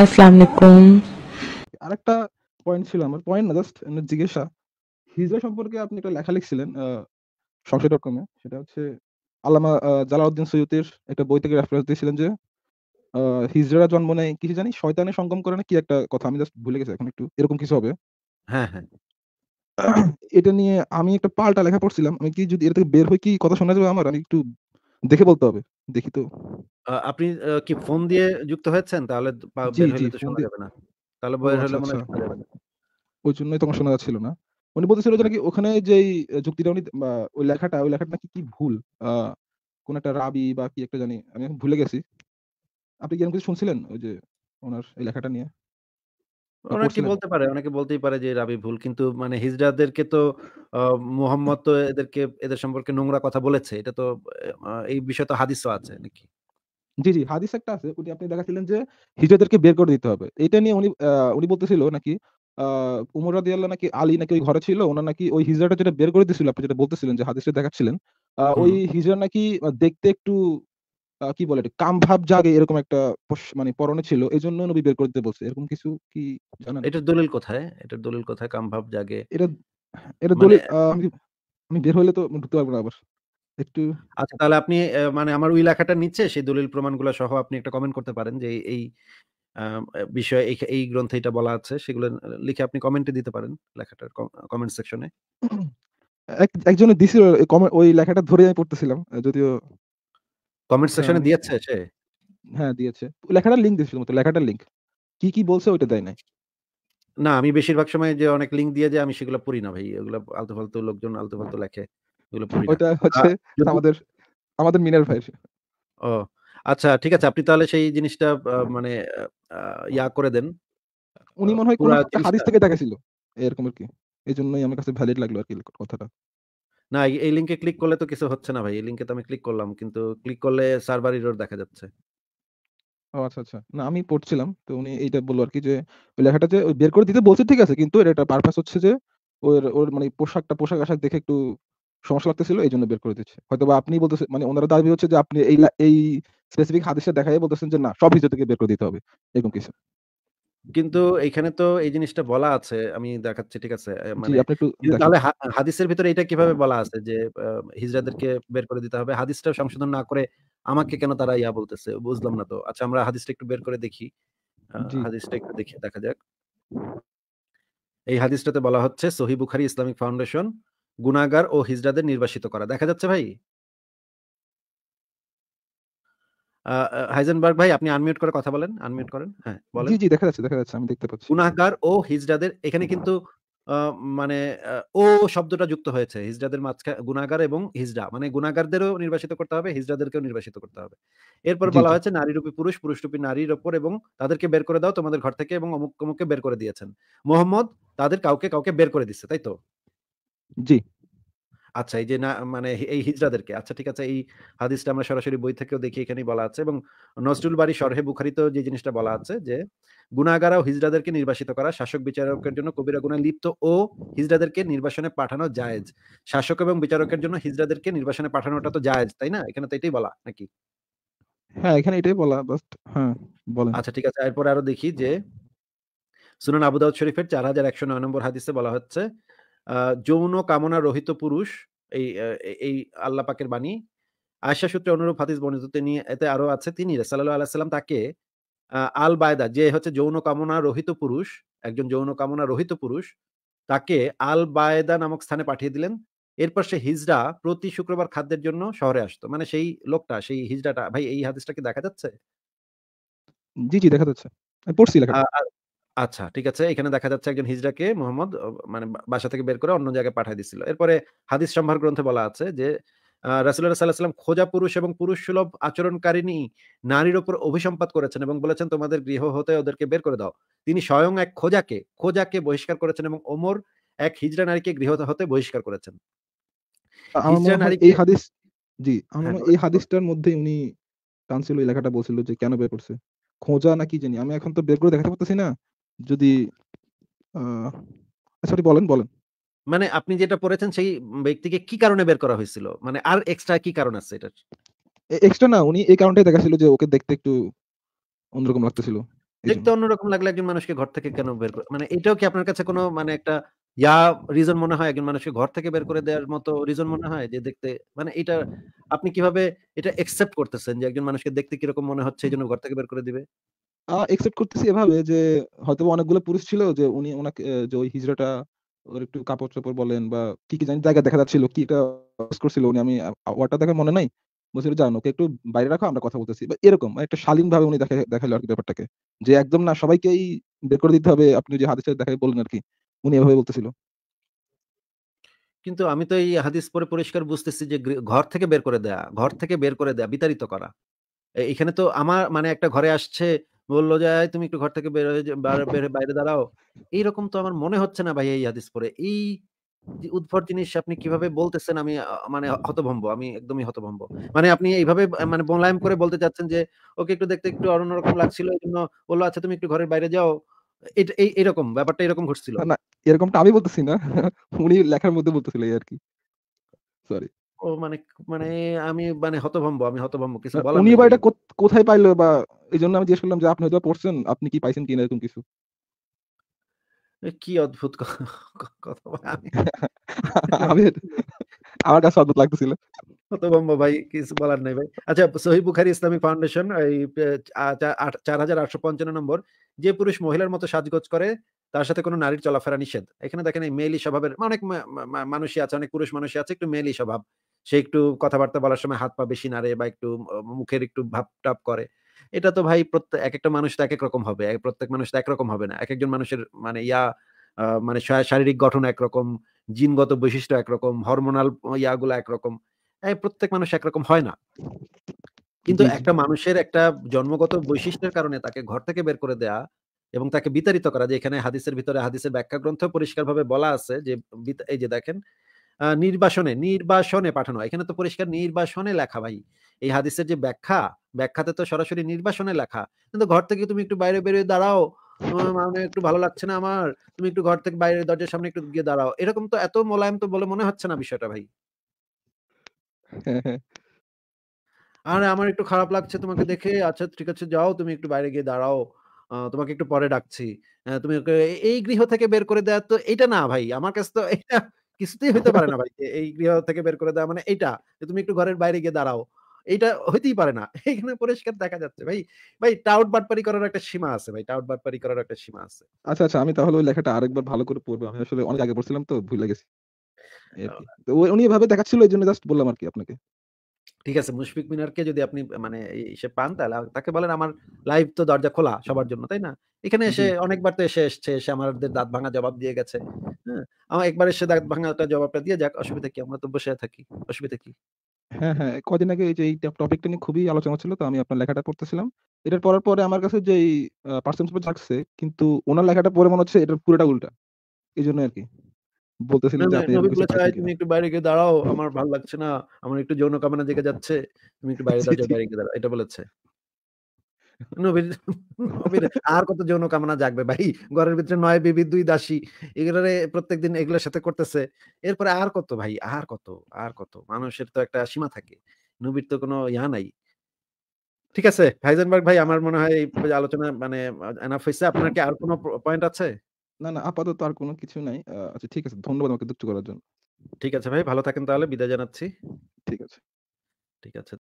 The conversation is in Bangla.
আসসালামু আলাইকুম আরেকটা পয়েন্ট ছিল আমার পয়েন্ট না জাস্ট জিজ্ঞাসা হিজরা সম্পর্কে আপনি একটা লেখা লিখছিলেন সংসদ কমে সেটা হচ্ছে জালাউদ্দিন সৈয়দের একটা বই থেকে রেফারেন্স দিয়েছিলেন যে হিজরা জন্ম নেয় কিছু জানি শয়তানে সঙ্গম করে না কি একটা কথা আমি জাস্ট ভুলে গেছি এখন একটু এরকম কিছু হবে হ্যাঁ হ্যাঁ এটা নিয়ে আমি একটা পাল্টা লেখা পড়ছিলাম আমি কি যদি এটা থেকে বের হয়ে কি কথা শোনা যাবে আমার আমি একটু দেখে বলতে হবে দেখি তো আপনি কি ফোন দিয়ে যুক্ত হয়েছেন তাহলে শোনা যাবে না তাহলে বয়স হলে মনে ওই জন্যই তখন শোনা যাচ্ছিল না উনি বলতেছিল যে হ্যাঁ। নাকি ওখানে যে যুক্তিটা উনি ওই লেখাটা ওই লেখাটা নাকি কি ভুল কোন একটা রাবি বা কি একটা জানি আমি ভুলে গেছি আপনি কি কিছু শুনছিলেন ওই যে ওনার এই লেখাটা নিয়ে অনেকে বলতে পারে অনেকে বলতেই পারে যে রাবি ভুল কিন্তু মানে হিজড়াদেরকে তো মোহাম্মদ তো এদেরকে এদের সম্পর্কে নোংরা কথা বলেছে এটা তো এই বিষয়ে তো হাদিসও আছে নাকি জি জি হাদিস একটা আছে উনি আপনি দেখাছিলেন যে হিজড়াদেরকে বের করে দিতে হবে এটা নিয়ে উনি উনি বলতেছিল নাকি উমর রাদিয়াল্লাহ নাকি আলী নাকি ওই ঘরে ছিল ওনার নাকি ওই হিজড়াটা যেটা বের করে দিয়েছিল আপনি যেটা বলতেছিলেন যে হাদিসে দেখাচ্ছিলেন ওই হিজরা নাকি দেখতে একটু কি বলে এটা কাম ভাব জাগে এরকম একটা মানে পরনে ছিল এই জন্য নবী বের করে দিতে বলছে এরকম কিছু কি জানা এটা দলিল কোথায় এটা দলিল কোথায় কাম ভাব জাগে এটা এটা মানে দলে আমি বের হইলে তো ঢুকতে পারবো না আবার। একটু আচ্ছা তাহলে আপনি মানে আমার ওই লেখাটা নিচ্ছে সেই দলিল প্রমাণগুলো সহ আপনি একটা কমেন্ট করতে পারেন যে এই বিষয়ে এই এই গ্রন্থে এটা বলা আছে সেগুলো লিখে আপনি কমেন্টে দিতে পারেন লেখাটার কমেন্ট সেকশনে। এক দিছিল ওই লেখাটা ধরে আমি পড়তেছিলাম। যদিও কমেন্ট সেকশনে দিয়েছে সে? হ্যাঁ, দিয়েছে। লেখাটার লিংক দিয়েছিল শুধুমাত্র লেখাটার লিংক। কি, কি বলছে ওইটা দেয় নাই। না আমি বেশিরভাগ সময় যে অনেক লিঙ্ক দিয়ে যে আমি সেগুলো পড়ি না ভাই এগুলো আলতু ফালতু লোকজন আলতু ফালতু হ্যাঁ। লেখে এগুলো পড়ি ওটা হচ্ছে আমাদের আমাদের মিনার ভাই ও আচ্ছা ঠিক আছে আপনি তাহলে সেই জিনিসটা হ্যাঁ। মানে ইয়া করে দেন উনি মনে হয় কোন হাদিস থেকে দেখাছিল এরকম আর কি এই জন্যই আমার কাছে ভ্যালিড লাগলো আর কি কথাটা না এই লিংকে ক্লিক করলে তো কিছু হচ্ছে না ভাই এই লিংকে তো আমি ক্লিক করলাম কিন্তু ক্লিক করলে সার্ভার এরর দেখা যাচ্ছে ও আচ্ছা, আচ্ছা। না আমি পড়ছিলাম। তো উনি এইটা বলল আরকি যে, ওই লেখাটা যে বের করে দিতে বলছে ঠিক আছে। কিন্তু এর একটা পারপাস হচ্ছে যে ওর, ওর মানে পোশাকটা পোশাক-আশাক দেখে একটু সমস্যা লাগতেছিল। জন্য বের করে দিচ্ছে। হয়তো বা আপনি বলতেছে মানে ওনারা দাবি হচ্ছে যে আপনি এই লা এই স্পেসিফিক হাদিসটা দেখাইয়া বলতেছেন যে না, সব হিজরা থেকে বের করে দিতে হবে। এরকম কিছু। কিন্তু এইখানে তো এই জিনিসটা বলা আছে আমি দেখাচ্ছি ঠিক আছে মানে তাহলে হ্যাঁ। হাদিসের ভিতরে এটা কিভাবে বলা আছে যে হিজরাদেরকে বের করে দিতে হবে। হাদিসটা সংশোধন না করে আমাকে কেন তারা ইয়া বলতেছে? বুঝলাম না তো। আচ্ছা আমরা হাদিসটা একটু বের করে দেখি। হাদিসটা একটু দেখি দেখা যাক। এই হাদিসটাতে বলা হচ্ছে সহি বুখারি ইসলামিক ফাউন্ডেশন, গুনাগার ও হিজরাদের নির্বাসিত করা। দেখা যাচ্ছে ভাই? হাইজেনবার্গ ভাই আপনি আনমিউট করে কথা বলেন আনমিউট করেন হ্যাঁ বলেন জি জি দেখা যাচ্ছে দেখা যাচ্ছে আমি দেখতে পাচ্ছি গুনাহগার ও হিজড়াদের এখানে কিন্তু মানে ও শব্দটা যুক্ত হয়েছে হিজড়াদের মাঝখানে গুণাগার এবং হিজড়া মানে গুণাগারদেরও নির্বাচিত করতে হবে হিজড়াদেরকেও নির্বাচিত করতে হবে এরপর বলা হয়েছে নারী নারীরূপী পুরুষ পুরুষরূপী নারীর ওপর এবং তাদেরকে বের করে দাও তোমাদের ঘর থেকে এবং অমুক অমুককে বের করে দিয়েছেন মোহাম্মদ তাদের কাউকে কাউকে বের করে দিচ্ছে তাই তো জি আচ্ছা এই যে না মানে এই হিজরাদেরকে আচ্ছা ঠিক আছে এই হাদিসটা আমরা সরাসরি বই থেকেও দেখি এখানেই বলা আছে এবং নজরুল বাড়ি সরহে বুখারিতেও যে জিনিসটা বলা আছে যে গুণাগারা ও হিজরাদেরকে নির্বাসিত করা শাসক বিচারকের জন্য কবিরা গুণায় লিপ্ত ও হিজরাদেরকে নির্বাসনে পাঠানো জায়েজ শাসক এবং বিচারকের জন্য হিজরাদেরকে নির্বাসনে পাঠানোটা তো জায়েজ তাই না এখানে তো এটাই বলা নাকি হ্যাঁ এখানে এটাই বলা জাস্ট হ্যাঁ আচ্ছা ঠিক আছে এরপর আরো দেখি যে সুনান আবু দাউদ শরীফের চার হাজার একশো নয় নম্বর হাদিসে বলা হচ্ছে যৌন কামনা রহিত পুরুষ এই এই আল্লাহ পাকের বাণী আয়সা সূত্রে অনুরূপ হাতিস বর্ণিত তিনি এতে আরো আছে তিনি সাল্লাহ আলাইসাল্লাম তাকে আল বায়দা যে হচ্ছে যৌন কামনা রহিত পুরুষ একজন যৌন কামনা রহিত পুরুষ তাকে আল বায়দা নামক স্থানে পাঠিয়ে দিলেন এরপর সে হিজড়া প্রতি শুক্রবার খাদ্যের জন্য শহরে আসতো মানে সেই লোকটা সেই হিজড়াটা ভাই এই হাদিসটা কি দেখা যাচ্ছে জি জি দেখা যাচ্ছে পড়ছি আচ্ছা ঠিক আছে এখানে দেখা যাচ্ছে একজন হিজড়াকে মোহাম্মদ মানে বাসা থেকে বের করে অন্য জায়গায় পাঠিয়ে দিছিল এরপরে হাদিস সম্ভার গ্রন্থে বলা আছে যে রাসুল্লাহ সাল্লাহ সাল্লাম খোঁজা পুরুষ এবং পুরুষ সুলভ আচরণকারিণী নারীর ওপর অভিসম্পাত করেছেন এবং বলেছেন তোমাদের গৃহ হতে ওদেরকে বের করে দাও তিনি স্বয়ং এক খোঁজাকে খোঁজাকে বহিষ্কার করেছেন এবং ওমর এক হিজড়া নারীকে গৃহ হতে বহিষ্কার করেছেন এই হাদিস জি হ্যাঁ, এই হাদিসটার মধ্যে উনি টানছিল এলাকাটা বলছিল যে কেন বের করছে খোঁজা নাকি জানি আমি এখন তো বের করে দেখাতে পারতেছি না যদি সরি আচ্ছা, বলেন বলেন মানে আপনি যেটা পড়েছেন সেই ব্যক্তিকে কি কারণে বের করা হয়েছিল মানে আর এক্সট্রা কি কারণ আছে এটা এক্সট্রা না উনি এই কারণটাই দেখাছিল যে ওকে দেখতে একটু অন্যরকম লাগতেছিল দেখতে অন্যরকম লাগলে একজন মানুষকে ঘর থেকে কেন বের করে মানে এটাও কি আপনার কাছে কোনো মানে একটা ইয়া রিজন মনে হয় একজন মানুষকে ঘর থেকে বের করে দেওয়ার মতো রিজন মনে হয় যে দেখতে মানে এটা আপনি কিভাবে এটা একসেপ্ট করতেছেন যে একজন মানুষকে দেখতে কিরকম মনে হচ্ছে এই জন্য ঘর থেকে বের করে দিবে একসেপ্ট করতেছি এভাবে যে হয়তো অনেকগুলো পুরুষ ছিল যে উনি ওনাকে যে ওই হিজড়াটা ওর একটু কাপড় চোপড় বলেন বা কি কি জানি জায়গা দেখা যাচ্ছিল কি এটা করছিল উনি আমি ওয়াটা দেখা মনে নাই বলছিল জানো ওকে একটু বাইরে রাখো আমরা কথা বলতেছি বা এরকম মানে একটা শালীন ভাবে উনি দেখা দেখালো আর কি ব্যাপারটাকে যে একদম না সবাইকেই বের করে দিতে হবে আপনি যে হাদিসে দেখাই বললেন আর কি উনি এভাবে বলতেছিল কিন্তু আমি তো এই হাদিস পরে পরিষ্কার বুঝতেছি যে ঘর থেকে বের করে দেয়া ঘর থেকে বের করে দেয়া বিতাড়িত করা এখানে তো আমার মানে একটা ঘরে আসছে বললো যে তুমি একটু ঘর থেকে বের বাইরে দাঁড়াও এইরকম তো আমার মনে হচ্ছে না ভাই এই হাদিস পরে এই উদ্ভর জিনিস আপনি কিভাবে বলতেছেন আমি মানে হতভম্ব আমি একদমই হতভম্ব মানে আপনি এইভাবে মানে মোলায়েম করে বলতে চাচ্ছেন যে ওকে একটু দেখতে একটু অন্যরকম লাগছিল এই জন্য বললো আচ্ছা তুমি একটু ঘরের বাইরে যাও এই এরকম ব্যাপারটা এরকম ঘটছিল না এরকমটা আমি বলতেছি না উনি লেখার মধ্যে বলতেছিল আর কি সরি মানে মানে আমি মানে হতভম্ব আমি হতভম্ব কিছু মানে বলা উনি এটা কোথায় পাইলো বা এই জন্য আমি জিজ্ঞেস করলাম যে আপনি হয়তো পড়ছেন আপনি কি পাইছেন কিনা এরকম কিছু কি অদ্ভুত কথা আমি আমার কাছে অদ্ভুত লাগতেছিল হতভম্ব ভাই কিছু বলার নাই ভাই আচ্ছা সহি বুখারি ফাউন্ডেশন এই চার হাজার আটশো পঞ্চান্ন নম্বর যে পুরুষ মহিলার মতো সাজগোজ করে তার সাথে কোনো নারীর চলাফেরা নিষেধ এখানে দেখেন এই মেয়েলি স্বভাবের মানে অনেক মানুষই আছে অনেক পুরুষ মানুষই আছে একটু মেয়েলি স্বভাব সে একটু কথাবার্তা বলার সময় হাত পা বেশি নাড়ে বা একটু মুখের একটু ভাব টাপ করে এটা তো ভাই প্রত্যেক এক একটা মানুষ তো এক এক রকম হবে প্রত্যেক মানুষ তো একরকম হবে না এক একজন মানুষের মানে ইয়া মানে শারীরিক গঠন একরকম জিনগত বৈশিষ্ট্য একরকম হরমোনাল ইয়াগুলো একরকম প্রত্যেক মানুষ একরকম হয় না কিন্তু একটা মানুষের একটা জন্মগত বৈশিষ্ট্যের কারণে তাকে ঘর থেকে বের করে দেয়া এবং তাকে বিতাড়িত করা যে এখানে হাদিসের ভিতরে হাদিসের ব্যাখ্যা গ্রন্থ পরিষ্কার ভাবে বলা আছে যে এই যে দেখেন নির্বাসনে নির্বাসনে পাঠানো এখানে তো পরিষ্কার নির্বাসনে লেখা ভাই এই হাদিসের যে ব্যাখ্যা ব্যাখ্যাতে তো সরাসরি নির্বাসনে লেখা কিন্তু ঘর থেকে তুমি একটু বাইরে বেরিয়ে দাঁড়াও মানে একটু ভালো লাগছে না আমার তুমি একটু ঘর থেকে বাইরে দরজার সামনে একটু গিয়ে দাঁড়াও এরকম তো এত মোলায়েম তো বলে মনে হচ্ছে না বিষয়টা ভাই আরে আমার একটু খারাপ লাগছে তোমাকে দেখে আচ্ছা ঠিক আছে যাও তুমি একটু বাইরে গিয়ে দাঁড়াও তোমাকে একটু পরে ডাকছি তুমি এই গৃহ থেকে বের করে দেয়া তো এটা না ভাই আমার কাছে তো এটা কিছুতেই হইতে পারে না ভাই এই গৃহ থেকে বের করে দেওয়া মানে এটা যে তুমি একটু ঘরের বাইরে গিয়ে দাঁড়াও এটা হইতেই পারে না এখানে পরিষ্কার দেখা যাচ্ছে ভাই ভাই টাউট বাটপারি করার একটা সীমা আছে ভাই টাউট বাটপারি করার একটা সীমা আছে আচ্ছা আচ্ছা আমি তাহলে ওই লেখাটা আরেকবার ভালো করে পড়বো আমি আসলে অনেক আগে পড়ছিলাম তো ভুলে গেছি উনি এভাবে দেখাচ্ছিল এই জন্য জাস্ট বললাম আর কি আপনাকে ঠিক আছে মুশফিক মিনারকে যদি আপনি মানে এসে পান তাহলে তাকে বলেন আমার লাইভ তো দরজা খোলা সবার জন্য তাই না এখানে এসে অনেকবার তো এসে এসছে এসে আমাদের দাঁত ভাঙা জবাব দিয়ে গেছে হ্যাঁ আমার একবার এসে দাঁত ভাঙাটা জবাবটা দিয়ে যাক অসুবিধা কি আমরা তো বসে থাকি অসুবিধা কি হ্যাঁ হ্যাঁ কদিন আগে এই টপিকটা নিয়ে খুবই আলোচনা ছিল তো আমি আপনার লেখাটা পড়তেছিলাম এটার পড়ার পরে আমার কাছে যে পার্সেন্টেজ থাকছে কিন্তু ওনার লেখাটা পরে মনে হচ্ছে এটার পুরোটা উল্টা এই জন্য আর কি বলতেছিলেন যে হ্যাঁ, আপনি তুমি একটু বাইরে গিয়ে দাঁড়াও আমার ভালো লাগছে না আমার একটু যৌন কামনা জেগে যাচ্ছে তুমি একটু বাইরে দাঁড়াও বাইরে গিয়ে দাঁড়াও এটা বলেছে আর কত যৌন কামনা জাগবে ভাই ঘরের ভিতরে নয় বিবি দুই দাসী এগুলোর সাথে করতেছে এরপরে আর কত ভাই আর কত আর কত মানুষের তো একটা সীমা থাকে নবীর তো কোনো ইহা নাই ঠিক আছে হাইজেনবার্গ ভাই আমার মনে হয় আলোচনা মানে এনাফ হয়েছে আপনার কি আর কোনো পয়েন্ট আছে না, না আপাতত আর কোনো কিছু নাই। আচ্ছা ঠিক আছে। ধন্যবাদ আমাকে দুঃখ করার জন্য। ঠিক আছে ভাই। ভালো থাকেন তাহলে। বিদায় জানাচ্ছি। ঠিক আছে। ঠিক আছে।